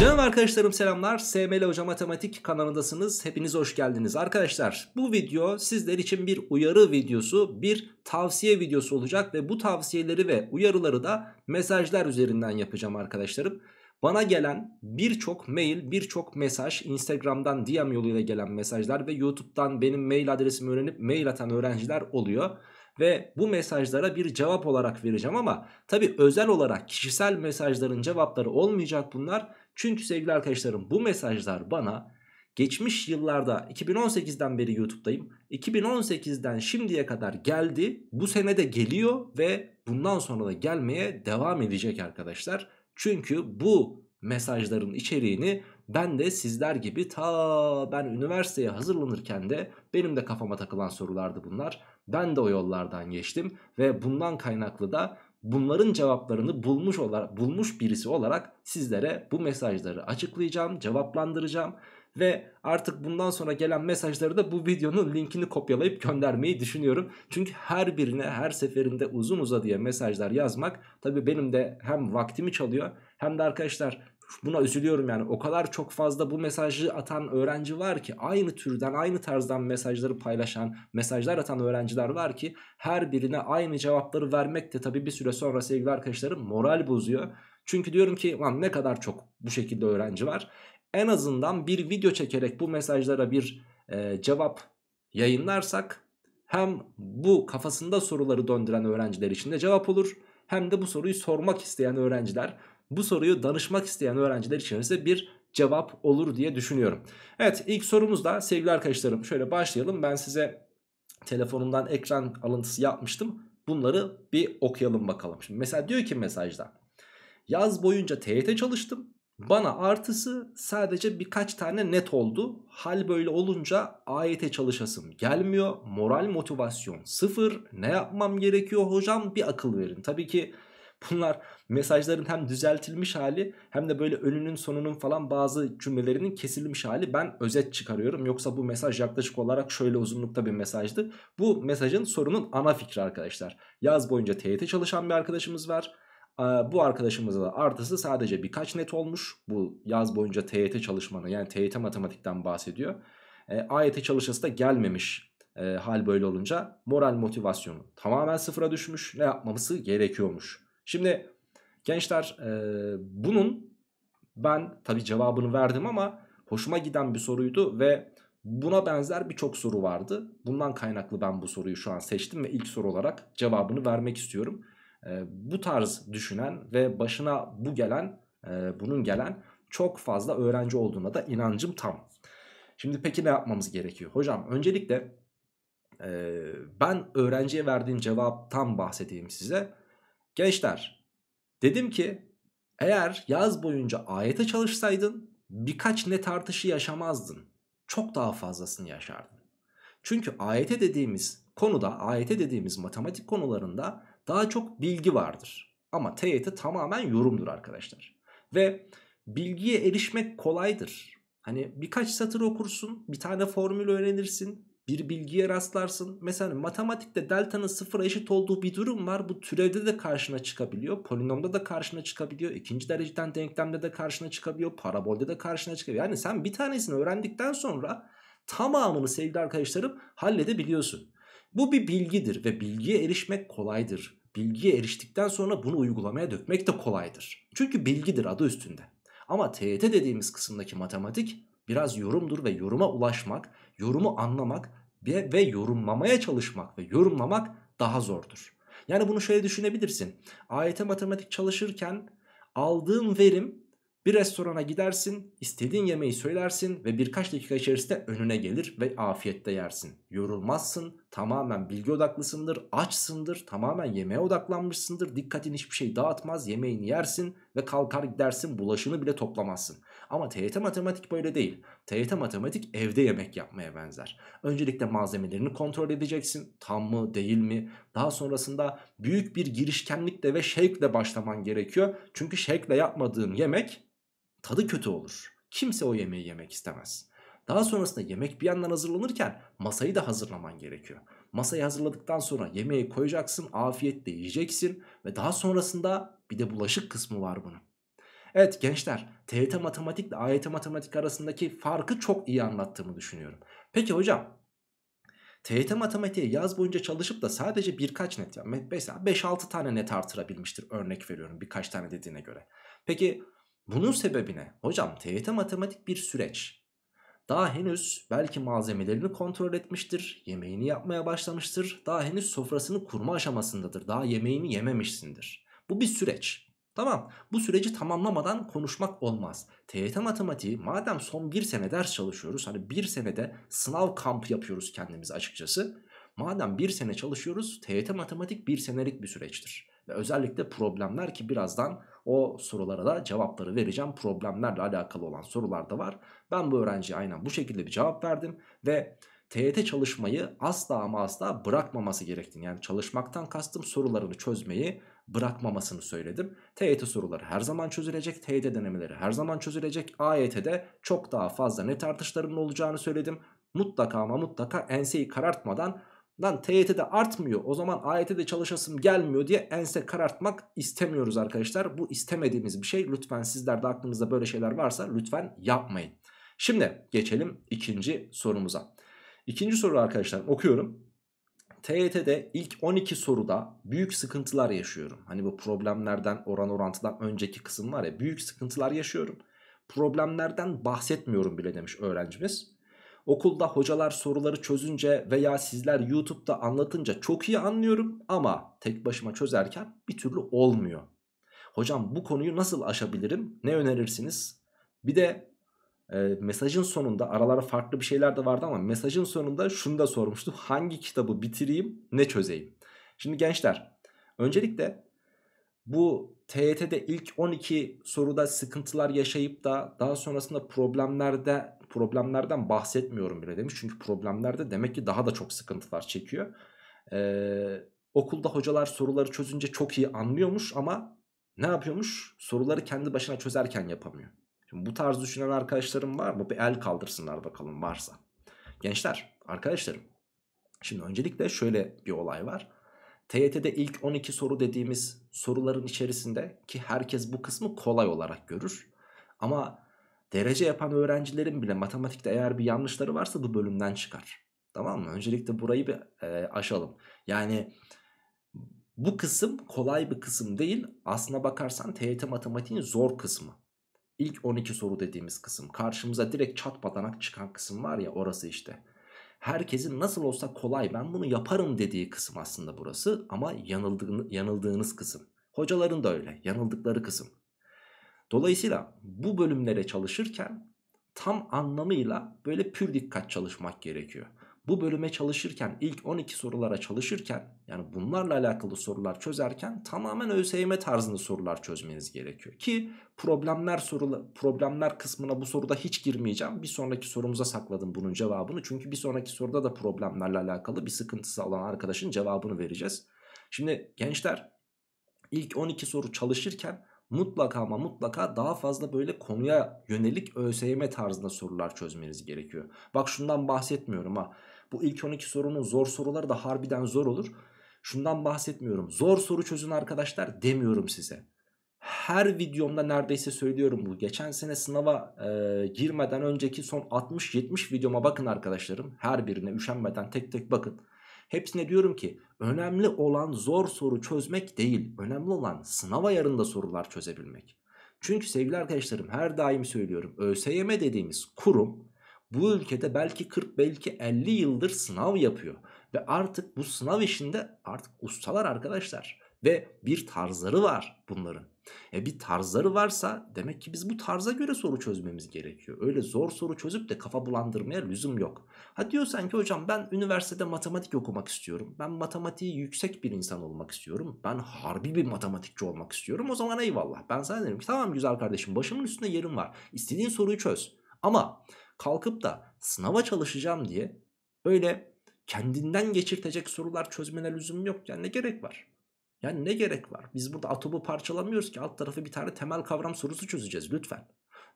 Canım arkadaşlarım selamlar. SML Hoca Matematik kanalındasınız. Hepiniz hoş geldiniz. Arkadaşlar bu video sizler için bir uyarı videosu, bir tavsiye videosu olacak ve bu tavsiyeleri ve uyarıları da mesajlar üzerinden yapacağım arkadaşlarım. Bana gelen birçok mail, birçok mesaj, Instagram'dan DM yoluyla gelen mesajlar ve YouTube'dan benim mail adresimi öğrenip mail atan öğrenciler oluyor ve bu mesajlara bir cevap olarak vereceğim ama tabi özel olarak kişisel mesajların cevapları olmayacak bunlar. Çünkü sevgili arkadaşlarım bu mesajlar bana geçmiş yıllarda 2018'den beri YouTube'dayım. 2018'den şimdiye kadar geldi. Bu sene de geliyor ve bundan sonra da gelmeye devam edecek arkadaşlar. Çünkü bu mesajların içeriğini ben de sizler gibi ta ben üniversiteye hazırlanırken de benim de kafama takılan sorulardı bunlar. Ben de o yollardan geçtim ve bundan kaynaklı da bunların cevaplarını bulmuş olarak bulmuş birisi olarak sizlere bu mesajları açıklayacağım, cevaplandıracağım ve artık bundan sonra gelen mesajları da bu videonun linkini kopyalayıp göndermeyi düşünüyorum. Çünkü her birine her seferinde uzun uzadıya mesajlar yazmak tabii benim de hem vaktimi çalıyor hem de arkadaşlar Buna üzülüyorum yani o kadar çok fazla bu mesajı atan öğrenci var ki aynı türden aynı tarzdan mesajları paylaşan mesajlar atan öğrenciler var ki her birine aynı cevapları vermek de tabii bir süre sonra sevgili arkadaşlarım moral bozuyor. Çünkü diyorum ki lan ne kadar çok bu şekilde öğrenci var. En azından bir video çekerek bu mesajlara bir e, cevap yayınlarsak hem bu kafasında soruları döndüren öğrenciler için de cevap olur hem de bu soruyu sormak isteyen öğrenciler bu soruyu danışmak isteyen öğrenciler için bir cevap olur diye düşünüyorum. Evet ilk sorumuz da sevgili arkadaşlarım şöyle başlayalım. Ben size telefonumdan ekran alıntısı yapmıştım. Bunları bir okuyalım bakalım. Şimdi mesela diyor ki mesajda. Yaz boyunca TYT e çalıştım. Bana artısı sadece birkaç tane net oldu. Hal böyle olunca AYT e çalışasım gelmiyor. Moral motivasyon sıfır. Ne yapmam gerekiyor hocam bir akıl verin. Tabii ki Bunlar mesajların hem düzeltilmiş hali hem de böyle önünün sonunun falan bazı cümlelerinin kesilmiş hali. Ben özet çıkarıyorum. Yoksa bu mesaj yaklaşık olarak şöyle uzunlukta bir mesajdı. Bu mesajın sorunun ana fikri arkadaşlar. Yaz boyunca TYT çalışan bir arkadaşımız var. Bu arkadaşımıza da artısı sadece birkaç net olmuş. Bu yaz boyunca TYT çalışmanı yani TYT matematikten bahsediyor. E, AYT çalışası da gelmemiş e, hal böyle olunca moral motivasyonu tamamen sıfıra düşmüş. Ne yapmamız gerekiyormuş? Şimdi gençler e, bunun ben tabi cevabını verdim ama hoşuma giden bir soruydu ve buna benzer birçok soru vardı. Bundan kaynaklı ben bu soruyu şu an seçtim ve ilk soru olarak cevabını vermek istiyorum. E, bu tarz düşünen ve başına bu gelen e, bunun gelen çok fazla öğrenci olduğuna da inancım tam. Şimdi peki ne yapmamız gerekiyor? Hocam öncelikle e, ben öğrenciye verdiğim cevaptan bahsedeyim size. Gençler dedim ki eğer yaz boyunca ayete çalışsaydın birkaç net artışı yaşamazdın. Çok daha fazlasını yaşardın. Çünkü ayete dediğimiz konuda ayete dediğimiz matematik konularında daha çok bilgi vardır. Ama TYT tamamen yorumdur arkadaşlar. Ve bilgiye erişmek kolaydır. Hani birkaç satır okursun, bir tane formül öğrenirsin, bir bilgiye rastlarsın. Mesela hani matematikte delta'nın sıfıra eşit olduğu bir durum var. Bu türevde de karşına çıkabiliyor. Polinomda da karşına çıkabiliyor. ikinci dereceden denklemde de karşına çıkabiliyor. Parabolde de karşına çıkabiliyor. Yani sen bir tanesini öğrendikten sonra tamamını sevgili arkadaşlarım halledebiliyorsun. Bu bir bilgidir ve bilgiye erişmek kolaydır. Bilgiye eriştikten sonra bunu uygulamaya dökmek de kolaydır. Çünkü bilgidir adı üstünde. Ama TYT dediğimiz kısımdaki matematik biraz yorumdur ve yoruma ulaşmak, yorumu anlamak ve, ve yorumlamaya çalışmak ve yorumlamak daha zordur. Yani bunu şöyle düşünebilirsin. AYT matematik çalışırken aldığın verim bir restorana gidersin, istediğin yemeği söylersin ve birkaç dakika içerisinde önüne gelir ve afiyette yersin. Yorulmazsın, tamamen bilgi odaklısındır, açsındır, tamamen yemeğe odaklanmışsındır, dikkatin hiçbir şey dağıtmaz, yemeğini yersin ve kalkar gidersin, bulaşını bile toplamazsın. Ama TYT matematik böyle değil. TYT matematik evde yemek yapmaya benzer. Öncelikle malzemelerini kontrol edeceksin. Tam mı değil mi? Daha sonrasında büyük bir girişkenlikle ve şevkle başlaman gerekiyor. Çünkü şevkle yapmadığın yemek tadı kötü olur. Kimse o yemeği yemek istemez. Daha sonrasında yemek bir yandan hazırlanırken masayı da hazırlaman gerekiyor. Masayı hazırladıktan sonra yemeği koyacaksın, afiyetle yiyeceksin ve daha sonrasında bir de bulaşık kısmı var bunun. Evet gençler TYT matematikle AYT matematik arasındaki farkı çok iyi anlattığımı düşünüyorum. Peki hocam TYT matematiği yaz boyunca çalışıp da sadece birkaç net yani mesela 5-6 tane net artırabilmiştir örnek veriyorum birkaç tane dediğine göre. Peki bunun sebebi ne? Hocam TYT matematik bir süreç. Daha henüz belki malzemelerini kontrol etmiştir, yemeğini yapmaya başlamıştır, daha henüz sofrasını kurma aşamasındadır, daha yemeğini yememişsindir. Bu bir süreç. Tamam bu süreci tamamlamadan konuşmak olmaz. TYT matematiği madem son bir sene ders çalışıyoruz hani bir senede sınav kamp yapıyoruz kendimiz açıkçası. Madem bir sene çalışıyoruz TYT matematik bir senelik bir süreçtir. Ve özellikle problemler ki birazdan o sorulara da cevapları vereceğim. Problemlerle alakalı olan sorular da var. Ben bu öğrenciye aynen bu şekilde bir cevap verdim ve TYT çalışmayı asla ama asla bırakmaması gerektiğini yani çalışmaktan kastım sorularını çözmeyi bırakmamasını söyledim. TYT e soruları her zaman çözülecek, TYT e denemeleri her zaman çözülecek. AYT'de e çok daha fazla net artışlarının olacağını söyledim. Mutlaka ama mutlaka enseyi karartmadan lan TYT'de artmıyor o zaman AYT'de çalışasım gelmiyor diye ense karartmak istemiyoruz arkadaşlar. Bu istemediğimiz bir şey. Lütfen sizler de aklınızda böyle şeyler varsa lütfen yapmayın. Şimdi geçelim ikinci sorumuza. İkinci soru arkadaşlar okuyorum. TYT'de ilk 12 soruda büyük sıkıntılar yaşıyorum. Hani bu problemlerden oran orantıdan önceki kısım var ya büyük sıkıntılar yaşıyorum. Problemlerden bahsetmiyorum bile demiş öğrencimiz. Okulda hocalar soruları çözünce veya sizler YouTube'da anlatınca çok iyi anlıyorum ama tek başıma çözerken bir türlü olmuyor. Hocam bu konuyu nasıl aşabilirim? Ne önerirsiniz? Bir de e, mesajın sonunda aralara farklı bir şeyler de vardı ama mesajın sonunda şunu da sormuştu. Hangi kitabı bitireyim ne çözeyim? Şimdi gençler öncelikle bu TYT'de ilk 12 soruda sıkıntılar yaşayıp da daha sonrasında problemlerde problemlerden bahsetmiyorum bile demiş. Çünkü problemlerde demek ki daha da çok sıkıntılar çekiyor. Ee, okulda hocalar soruları çözünce çok iyi anlıyormuş ama ne yapıyormuş? Soruları kendi başına çözerken yapamıyor. Şimdi bu tarz düşünen arkadaşlarım var mı? Bir el kaldırsınlar bakalım varsa. Gençler, arkadaşlarım. Şimdi öncelikle şöyle bir olay var. TYT'de ilk 12 soru dediğimiz soruların içerisinde ki herkes bu kısmı kolay olarak görür. Ama derece yapan öğrencilerin bile matematikte eğer bir yanlışları varsa bu bölümden çıkar. Tamam mı? Öncelikle burayı bir e, aşalım. Yani bu kısım kolay bir kısım değil. Aslına bakarsan TYT matematiğin zor kısmı. İlk 12 soru dediğimiz kısım. Karşımıza direkt çat patanak çıkan kısım var ya orası işte. Herkesin nasıl olsa kolay ben bunu yaparım dediği kısım aslında burası ama yanıldığını, yanıldığınız kısım. Hocaların da öyle yanıldıkları kısım. Dolayısıyla bu bölümlere çalışırken tam anlamıyla böyle pür dikkat çalışmak gerekiyor bu bölüme çalışırken ilk 12 sorulara çalışırken yani bunlarla alakalı sorular çözerken tamamen ÖSYM tarzında sorular çözmeniz gerekiyor. Ki problemler sorula, problemler kısmına bu soruda hiç girmeyeceğim. Bir sonraki sorumuza sakladım bunun cevabını. Çünkü bir sonraki soruda da problemlerle alakalı bir sıkıntısı olan arkadaşın cevabını vereceğiz. Şimdi gençler ilk 12 soru çalışırken mutlaka ama mutlaka daha fazla böyle konuya yönelik ÖSYM tarzında sorular çözmeniz gerekiyor. Bak şundan bahsetmiyorum ha. Bu ilk 12 sorunun zor soruları da harbiden zor olur. Şundan bahsetmiyorum. Zor soru çözün arkadaşlar demiyorum size. Her videomda neredeyse söylüyorum bu. Geçen sene sınava e, girmeden önceki son 60-70 videoma bakın arkadaşlarım. Her birine üşenmeden tek tek bakın. Hepsine diyorum ki önemli olan zor soru çözmek değil. Önemli olan sınava yarında sorular çözebilmek. Çünkü sevgili arkadaşlarım her daim söylüyorum. ÖSYM dediğimiz kurum bu ülkede belki 40 belki 50 yıldır sınav yapıyor. Ve artık bu sınav işinde artık ustalar arkadaşlar. Ve bir tarzları var bunların. E bir tarzları varsa demek ki biz bu tarza göre soru çözmemiz gerekiyor. Öyle zor soru çözüp de kafa bulandırmaya lüzum yok. Ha diyorsan ki hocam ben üniversitede matematik okumak istiyorum. Ben matematiği yüksek bir insan olmak istiyorum. Ben harbi bir matematikçi olmak istiyorum. O zaman eyvallah. Ben sana derim ki tamam güzel kardeşim başımın üstünde yerim var. İstediğin soruyu çöz. Ama kalkıp da sınava çalışacağım diye öyle kendinden geçirtecek sorular çözmene lüzum yok. Yani ne gerek var? Yani ne gerek var? Biz burada atomu parçalamıyoruz ki alt tarafı bir tane temel kavram sorusu çözeceğiz lütfen.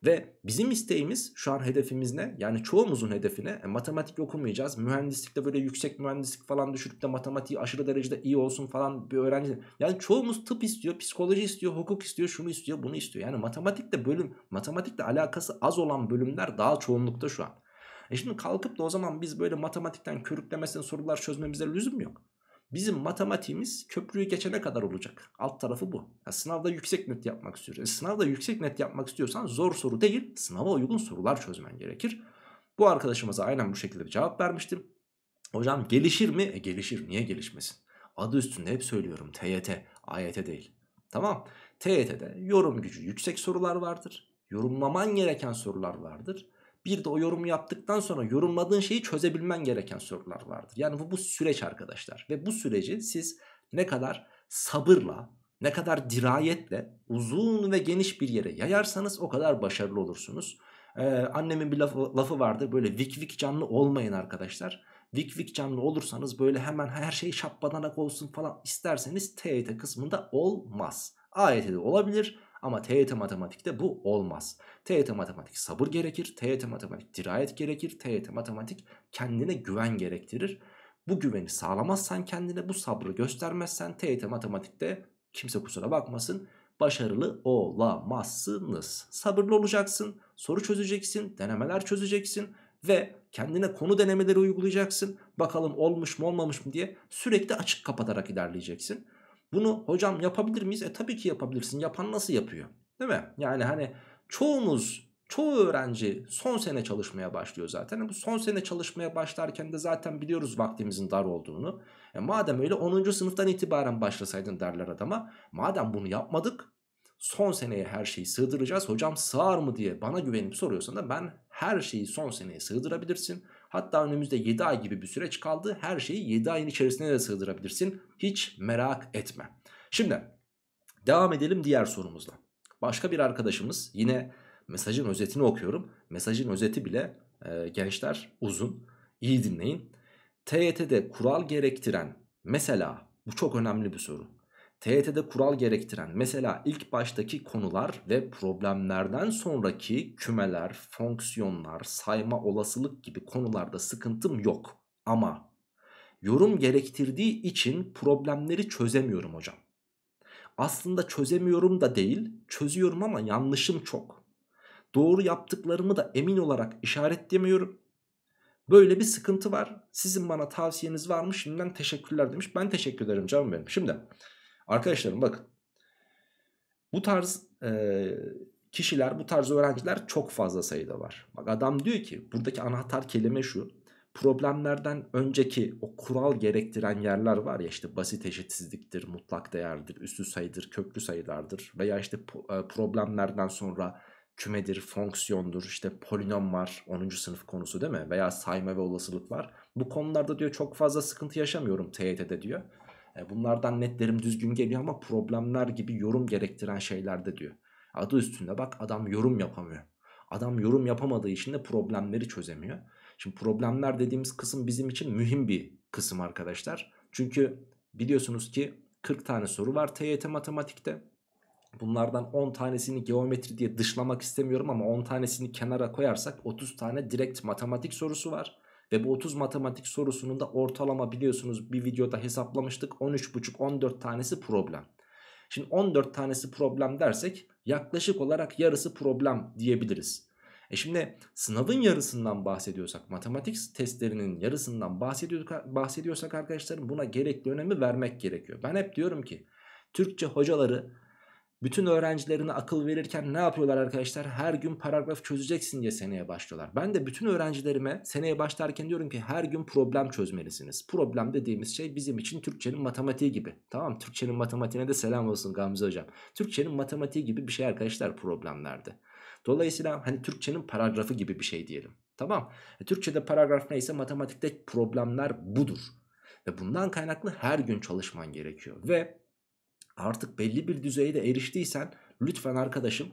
Ve bizim isteğimiz şu an hedefimiz ne? Yani çoğumuzun hedefine e, matematik okumayacağız. Mühendislikte böyle yüksek mühendislik falan düşürüp de matematiği aşırı derecede iyi olsun falan bir öğrenci. Yani çoğumuz tıp istiyor, psikoloji istiyor, hukuk istiyor, şunu istiyor, bunu istiyor. Yani matematikte bölüm, matematikle alakası az olan bölümler daha çoğunlukta şu an. E şimdi kalkıp da o zaman biz böyle matematikten körüklemesine sorular çözmemize lüzum yok. Bizim matematiğimiz köprüyü geçene kadar olacak. Alt tarafı bu. Ya sınavda yüksek net yapmak istiyoruz. sınavda yüksek net yapmak istiyorsan zor soru değil sınava uygun sorular çözmen gerekir. Bu arkadaşımıza aynen bu şekilde bir cevap vermiştim. Hocam gelişir mi? E gelişir. Niye gelişmesin? Adı üstünde hep söylüyorum. TYT, AYT değil. Tamam. TYT'de yorum gücü yüksek sorular vardır. Yorumlaman gereken sorular vardır. Bir de o yorumu yaptıktan sonra yorumladığın şeyi çözebilmen gereken sorular vardır. Yani bu, bu süreç arkadaşlar. Ve bu süreci siz ne kadar sabırla, ne kadar dirayetle uzun ve geniş bir yere yayarsanız o kadar başarılı olursunuz. Ee, annemin bir lafı, lafı vardır böyle vik vik canlı olmayın arkadaşlar. Vik vik canlı olursanız böyle hemen her şey şapbadanak olsun falan isterseniz TYT e kısmında olmaz. AYT'de e olabilir ama TYT matematikte bu olmaz. TYT matematik sabır gerekir, TYT matematik dirayet gerekir, TYT matematik kendine güven gerektirir. Bu güveni sağlamazsan kendine bu sabrı göstermezsen TYT matematikte kimse kusura bakmasın başarılı olamazsınız. Sabırlı olacaksın, soru çözeceksin, denemeler çözeceksin ve kendine konu denemeleri uygulayacaksın. Bakalım olmuş mu olmamış mı diye sürekli açık kapatarak ilerleyeceksin. Bunu hocam yapabilir miyiz? E tabii ki yapabilirsin. Yapan nasıl yapıyor? Değil mi? Yani hani çoğumuz Çoğu öğrenci son sene çalışmaya başlıyor zaten. E, bu son sene çalışmaya başlarken de zaten biliyoruz vaktimizin dar olduğunu. E madem öyle 10. sınıftan itibaren başlasaydın derler adama. Madem bunu yapmadık son seneye her şeyi sığdıracağız. Hocam sığar mı diye bana güvenip soruyorsan da ben her şeyi son seneye sığdırabilirsin. Hatta önümüzde 7 ay gibi bir süreç kaldı. Her şeyi 7 ayın içerisine de sığdırabilirsin. Hiç merak etme. Şimdi devam edelim diğer sorumuzla. Başka bir arkadaşımız yine mesajın özetini okuyorum. Mesajın özeti bile e, gençler uzun. İyi dinleyin. TYT'de kural gerektiren mesela bu çok önemli bir soru. TYT'de kural gerektiren mesela ilk baştaki konular ve problemlerden sonraki kümeler, fonksiyonlar, sayma olasılık gibi konularda sıkıntım yok. Ama yorum gerektirdiği için problemleri çözemiyorum hocam. Aslında çözemiyorum da değil, çözüyorum ama yanlışım çok. Doğru yaptıklarımı da emin olarak işaretlemiyorum. Böyle bir sıkıntı var. Sizin bana tavsiyeniz var mı? Şimdiden teşekkürler demiş. Ben teşekkür ederim canım benim. Şimdi Arkadaşlarım bakın bu tarz e, kişiler bu tarz öğrenciler çok fazla sayıda var. Bak adam diyor ki buradaki anahtar kelime şu problemlerden önceki o kural gerektiren yerler var ya işte basit eşitsizliktir, mutlak değerdir, üstü sayıdır, köklü sayılardır veya işte problemlerden sonra kümedir, fonksiyondur, işte polinom var 10. sınıf konusu değil mi? Veya sayma ve olasılık var. Bu konularda diyor çok fazla sıkıntı yaşamıyorum TYT'de diyor. E, bunlardan netlerim düzgün geliyor ama problemler gibi yorum gerektiren şeylerde diyor. Adı üstünde bak adam yorum yapamıyor. Adam yorum yapamadığı için de problemleri çözemiyor. Şimdi problemler dediğimiz kısım bizim için mühim bir kısım arkadaşlar. Çünkü biliyorsunuz ki 40 tane soru var TYT matematikte. Bunlardan 10 tanesini geometri diye dışlamak istemiyorum ama 10 tanesini kenara koyarsak 30 tane direkt matematik sorusu var. Ve bu 30 matematik sorusunun da ortalama biliyorsunuz bir videoda hesaplamıştık. 13,5-14 tanesi problem. Şimdi 14 tanesi problem dersek yaklaşık olarak yarısı problem diyebiliriz. E şimdi sınavın yarısından bahsediyorsak, matematik testlerinin yarısından bahsediyorsak, bahsediyorsak arkadaşlarım buna gerekli önemi vermek gerekiyor. Ben hep diyorum ki Türkçe hocaları bütün öğrencilerine akıl verirken ne yapıyorlar arkadaşlar? Her gün paragraf çözeceksin diye seneye başlıyorlar. Ben de bütün öğrencilerime seneye başlarken diyorum ki her gün problem çözmelisiniz. Problem dediğimiz şey bizim için Türkçenin matematiği gibi. Tamam Türkçenin matematiğine de selam olsun Gamze hocam. Türkçenin matematiği gibi bir şey arkadaşlar problemlerdi. Dolayısıyla hani Türkçenin paragrafı gibi bir şey diyelim. Tamam. E, Türkçede paragraf neyse matematikte problemler budur. Ve bundan kaynaklı her gün çalışman gerekiyor. Ve artık belli bir düzeyde eriştiysen lütfen arkadaşım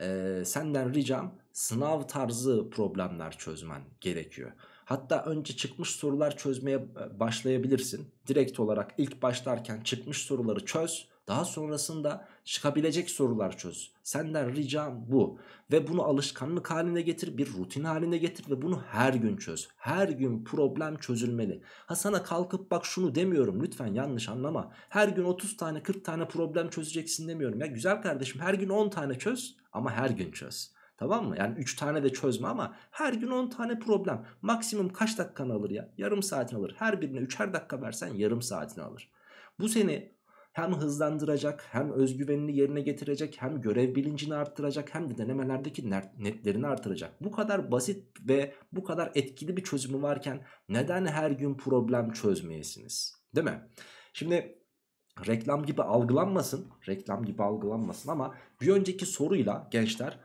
e, senden ricam sınav tarzı problemler çözmen gerekiyor. Hatta önce çıkmış sorular çözmeye e, başlayabilirsin. Direkt olarak ilk başlarken çıkmış soruları çöz. Daha sonrasında Çıkabilecek sorular çöz. Senden ricam bu. Ve bunu alışkanlık haline getir, bir rutin haline getir ve bunu her gün çöz. Her gün problem çözülmeli. Ha sana kalkıp bak şunu demiyorum lütfen yanlış anlama. Her gün 30 tane 40 tane problem çözeceksin demiyorum. Ya güzel kardeşim her gün 10 tane çöz ama her gün çöz. Tamam mı? Yani 3 tane de çözme ama her gün 10 tane problem. Maksimum kaç dakikanı alır ya? Yarım saatin alır. Her birine 3'er dakika versen yarım saatin alır. Bu seni hem hızlandıracak hem özgüvenini yerine getirecek hem görev bilincini arttıracak hem de denemelerdeki netlerini artıracak. Bu kadar basit ve bu kadar etkili bir çözümü varken neden her gün problem çözmeyesiniz? Değil mi? Şimdi reklam gibi algılanmasın, reklam gibi algılanmasın ama bir önceki soruyla gençler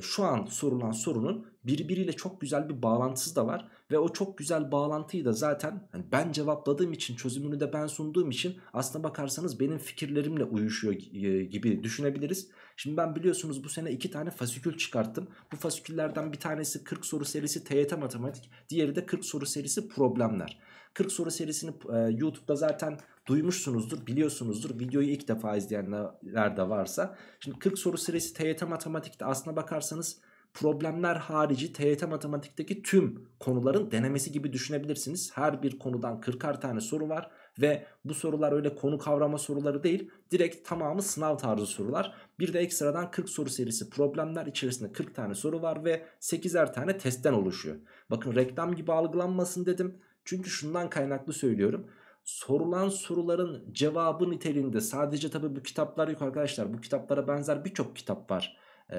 şu an sorulan sorunun birbiriyle çok güzel bir bağlantısı da var. Ve o çok güzel bağlantıyı da zaten yani ben cevapladığım için çözümünü de ben sunduğum için aslına bakarsanız benim fikirlerimle uyuşuyor e, gibi düşünebiliriz. Şimdi ben biliyorsunuz bu sene iki tane fasikül çıkarttım. Bu fasiküllerden bir tanesi 40 soru serisi TYT matematik. Diğeri de 40 soru serisi problemler. 40 soru serisini e, YouTube'da zaten duymuşsunuzdur, biliyorsunuzdur. Videoyu ilk defa izleyenler de varsa. Şimdi 40 soru serisi TYT matematikte aslına bakarsanız problemler harici TYT matematikteki tüm konuların denemesi gibi düşünebilirsiniz. Her bir konudan 40'ar tane soru var ve bu sorular öyle konu kavrama soruları değil direkt tamamı sınav tarzı sorular. Bir de ekstradan 40 soru serisi problemler içerisinde 40 tane soru var ve 8'er tane testten oluşuyor. Bakın reklam gibi algılanmasın dedim çünkü şundan kaynaklı söylüyorum sorulan soruların cevabı niteliğinde sadece tabii bu kitaplar yok arkadaşlar bu kitaplara benzer birçok kitap var e,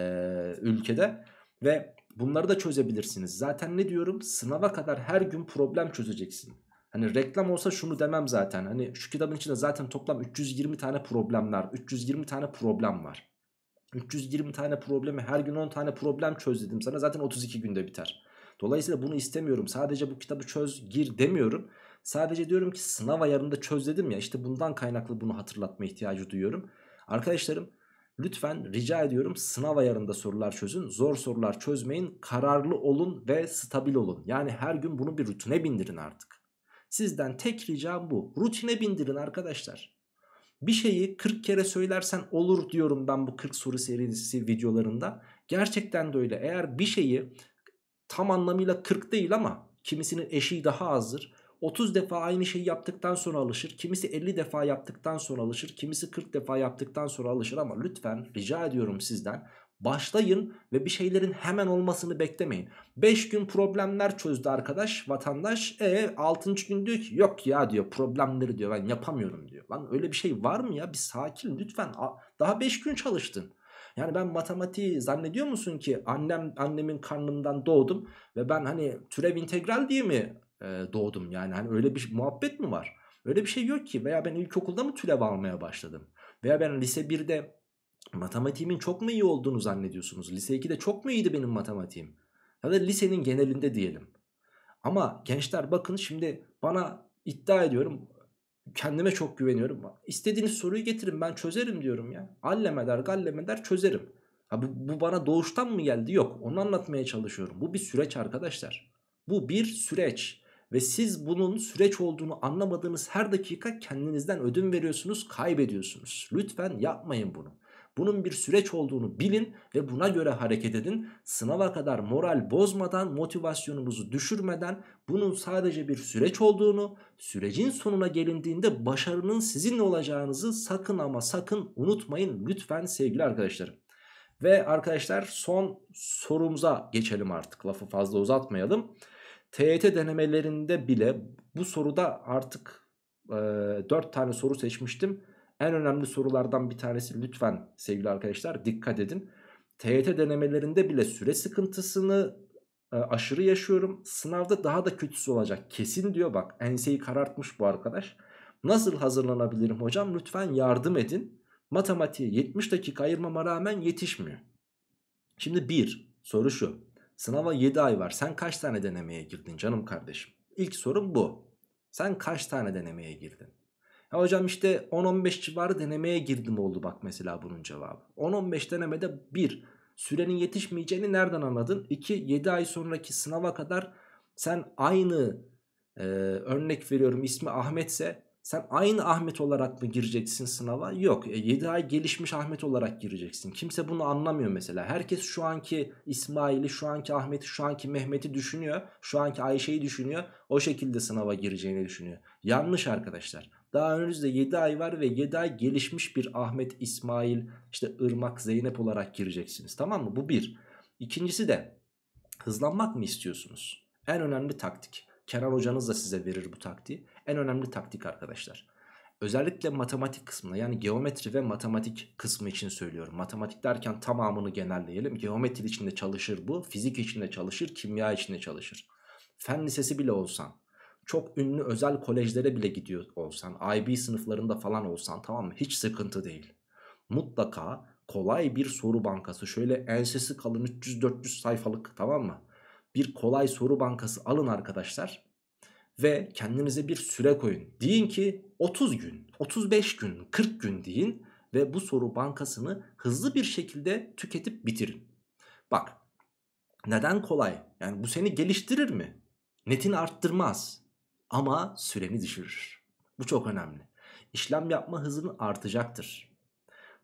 ülkede ve bunları da çözebilirsiniz. Zaten ne diyorum sınava kadar her gün problem çözeceksin. Hani reklam olsa şunu demem zaten. Hani şu kitabın içinde zaten toplam 320 tane problemler, 320 tane problem var. 320 tane problemi her gün 10 tane problem çöz dedim sana zaten 32 günde biter. Dolayısıyla bunu istemiyorum. Sadece bu kitabı çöz gir demiyorum. Sadece diyorum ki sınav ayarında çöz dedim ya işte bundan kaynaklı bunu hatırlatma ihtiyacı duyuyorum. Arkadaşlarım Lütfen rica ediyorum sınav ayarında sorular çözün. Zor sorular çözmeyin. Kararlı olun ve stabil olun. Yani her gün bunu bir rutine bindirin artık. Sizden tek ricam bu. Rutine bindirin arkadaşlar. Bir şeyi 40 kere söylersen olur diyorum ben bu 40 soru serisi videolarında. Gerçekten de öyle. Eğer bir şeyi tam anlamıyla 40 değil ama kimisinin eşiği daha azdır 30 defa aynı şeyi yaptıktan sonra alışır. Kimisi 50 defa yaptıktan sonra alışır. Kimisi 40 defa yaptıktan sonra alışır ama lütfen rica ediyorum sizden başlayın ve bir şeylerin hemen olmasını beklemeyin. 5 gün problemler çözdü arkadaş vatandaş. E 6. gün diyor ki yok ya diyor problemleri diyor ben yapamıyorum diyor. Lan öyle bir şey var mı ya bir sakin lütfen daha 5 gün çalıştın. Yani ben matematiği zannediyor musun ki annem annemin karnından doğdum ve ben hani türev integral diye mi doğdum. Yani hani öyle bir muhabbet mi var? Öyle bir şey yok ki. Veya ben ilkokulda mı türev almaya başladım? Veya ben lise 1'de matematiğimin çok mu iyi olduğunu zannediyorsunuz? Lise 2'de çok mu iyiydi benim matematiğim? Ya da lisenin genelinde diyelim. Ama gençler bakın şimdi bana iddia ediyorum kendime çok güveniyorum. İstediğiniz soruyu getirin ben çözerim diyorum ya. Allemeder gallemeder çözerim. Ha bu, bu bana doğuştan mı geldi? Yok onu anlatmaya çalışıyorum. Bu bir süreç arkadaşlar. Bu bir süreç. Ve siz bunun süreç olduğunu anlamadığınız her dakika kendinizden ödün veriyorsunuz, kaybediyorsunuz. Lütfen yapmayın bunu. Bunun bir süreç olduğunu bilin ve buna göre hareket edin. Sınava kadar moral bozmadan, motivasyonumuzu düşürmeden bunun sadece bir süreç olduğunu, sürecin sonuna gelindiğinde başarının sizinle olacağınızı sakın ama sakın unutmayın lütfen sevgili arkadaşlarım. Ve arkadaşlar son sorumuza geçelim artık lafı fazla uzatmayalım. TET e denemelerinde bile bu soruda artık e, 4 tane soru seçmiştim. En önemli sorulardan bir tanesi lütfen sevgili arkadaşlar dikkat edin. TET e denemelerinde bile süre sıkıntısını e, aşırı yaşıyorum. Sınavda daha da kötüsü olacak. Kesin diyor bak enseyi karartmış bu arkadaş. Nasıl hazırlanabilirim hocam lütfen yardım edin. Matematiğe 70 dakika ayırmama rağmen yetişmiyor. Şimdi bir soru şu. Sınava 7 ay var. Sen kaç tane denemeye girdin canım kardeşim? İlk sorun bu. Sen kaç tane denemeye girdin? Ya hocam işte 10-15 civarı denemeye girdim oldu bak mesela bunun cevabı. 10-15 denemede 1. Sürenin yetişmeyeceğini nereden anladın? 2. 7 ay sonraki sınava kadar sen aynı e, örnek veriyorum ismi Ahmetse sen aynı Ahmet olarak mı gireceksin sınava? Yok. E, 7 ay gelişmiş Ahmet olarak gireceksin. Kimse bunu anlamıyor mesela. Herkes şu anki İsmail'i, şu anki Ahmet'i, şu anki Mehmet'i düşünüyor. Şu anki Ayşe'yi düşünüyor. O şekilde sınava gireceğini düşünüyor. Yanlış arkadaşlar. Daha önünüzde 7 ay var ve 7 ay gelişmiş bir Ahmet, İsmail, işte Irmak, Zeynep olarak gireceksiniz. Tamam mı? Bu bir. İkincisi de hızlanmak mı istiyorsunuz? En önemli taktik. Kenan hocanız da size verir bu taktiği. En önemli taktik arkadaşlar. Özellikle matematik kısmında yani geometri ve matematik kısmı için söylüyorum. Matematik derken tamamını genelleyelim. Geometri içinde çalışır bu, fizik içinde çalışır, kimya içinde çalışır. Fen lisesi bile olsan, çok ünlü özel kolejlere bile gidiyor olsan, IB sınıflarında falan olsan tamam mı? Hiç sıkıntı değil. Mutlaka kolay bir soru bankası şöyle ensesi kalın 300-400 sayfalık tamam mı? Bir kolay soru bankası alın arkadaşlar ve kendinize bir süre koyun. Deyin ki 30 gün, 35 gün, 40 gün deyin ve bu soru bankasını hızlı bir şekilde tüketip bitirin. Bak neden kolay? Yani bu seni geliştirir mi? Netin arttırmaz ama süreni düşürür. Bu çok önemli. İşlem yapma hızın artacaktır.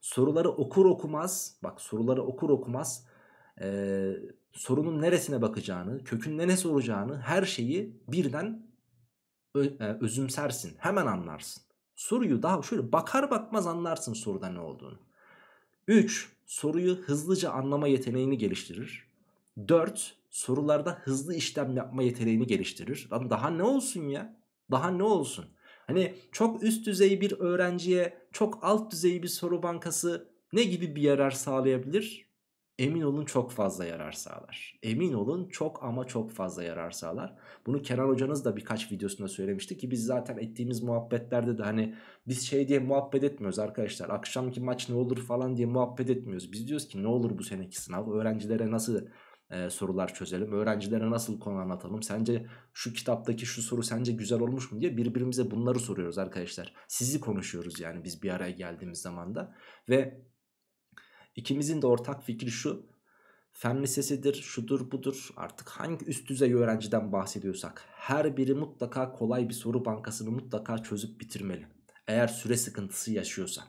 Soruları okur okumaz, bak soruları okur okumaz e, sorunun neresine bakacağını, kökünde ne soracağını her şeyi birden e, özümsersin. Hemen anlarsın. Soruyu daha şöyle bakar bakmaz anlarsın soruda ne olduğunu. 3. Soruyu hızlıca anlama yeteneğini geliştirir. 4. Sorularda hızlı işlem yapma yeteneğini geliştirir. Lan daha ne olsun ya? Daha ne olsun? Hani çok üst düzey bir öğrenciye çok alt düzey bir soru bankası ne gibi bir yarar sağlayabilir? emin olun çok fazla yarar sağlar. Emin olun çok ama çok fazla yarar sağlar. Bunu Kenan hocanız da birkaç videosunda söylemişti ki biz zaten ettiğimiz muhabbetlerde de hani biz şey diye muhabbet etmiyoruz arkadaşlar. Akşamki maç ne olur falan diye muhabbet etmiyoruz. Biz diyoruz ki ne olur bu seneki sınav öğrencilere nasıl e, sorular çözelim. Öğrencilere nasıl konu anlatalım. Sence şu kitaptaki şu soru sence güzel olmuş mu diye birbirimize bunları soruyoruz arkadaşlar. Sizi konuşuyoruz yani biz bir araya geldiğimiz zaman da. Ve İkimizin de ortak fikri şu. Fen lisesidir, şudur budur artık hangi üst düzey öğrenciden bahsediyorsak her biri mutlaka kolay bir soru bankasını mutlaka çözüp bitirmeli. Eğer süre sıkıntısı yaşıyorsa.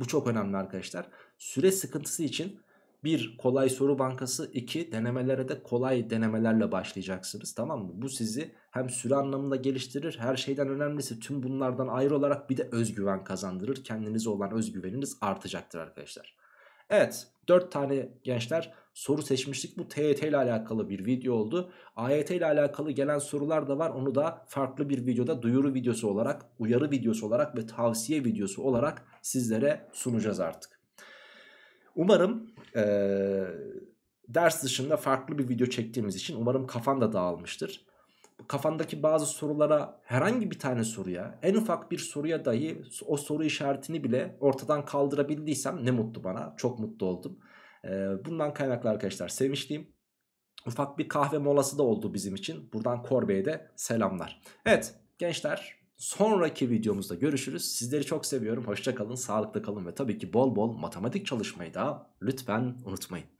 Bu çok önemli arkadaşlar. Süre sıkıntısı için bir kolay soru bankası iki denemelere de kolay denemelerle başlayacaksınız tamam mı? Bu sizi hem süre anlamında geliştirir her şeyden önemlisi tüm bunlardan ayrı olarak bir de özgüven kazandırır. Kendinize olan özgüveniniz artacaktır arkadaşlar. Evet 4 tane gençler soru seçmiştik. Bu TYT ile alakalı bir video oldu. AYT ile alakalı gelen sorular da var. Onu da farklı bir videoda duyuru videosu olarak, uyarı videosu olarak ve tavsiye videosu olarak sizlere sunacağız artık. Umarım ee, ders dışında farklı bir video çektiğimiz için umarım kafan da dağılmıştır kafandaki bazı sorulara herhangi bir tane soruya en ufak bir soruya dahi o soru işaretini bile ortadan kaldırabildiysem ne mutlu bana çok mutlu oldum. Ee, bundan kaynaklı arkadaşlar sevmişliğim, Ufak bir kahve molası da oldu bizim için. Buradan Korbe'ye de selamlar. Evet gençler sonraki videomuzda görüşürüz. Sizleri çok seviyorum. Hoşçakalın, sağlıklı kalın ve tabii ki bol bol matematik çalışmayı da lütfen unutmayın.